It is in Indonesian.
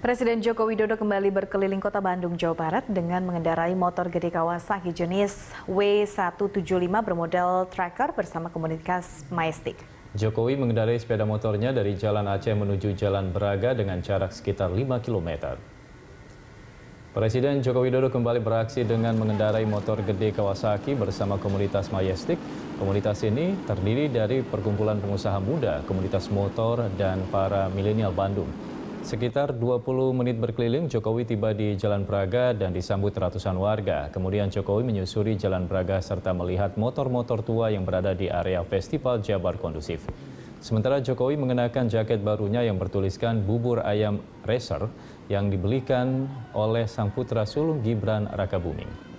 Presiden Joko Widodo kembali berkeliling kota Bandung, Jawa Barat dengan mengendarai motor gede Kawasaki jenis W175 bermodel tracker bersama komunitas Majestic. Jokowi mengendarai sepeda motornya dari Jalan Aceh menuju Jalan Braga dengan jarak sekitar 5 km. Presiden Joko Widodo kembali beraksi dengan mengendarai motor gede Kawasaki bersama komunitas Majestic. Komunitas ini terdiri dari perkumpulan pengusaha muda, komunitas motor, dan para milenial Bandung. Sekitar 20 menit berkeliling, Jokowi tiba di Jalan Braga dan disambut ratusan warga. Kemudian Jokowi menyusuri Jalan Braga serta melihat motor-motor tua yang berada di area Festival Jabar kondusif. Sementara Jokowi mengenakan jaket barunya yang bertuliskan Bubur Ayam Racer yang dibelikan oleh sang putra sulung Gibran Rakabuming.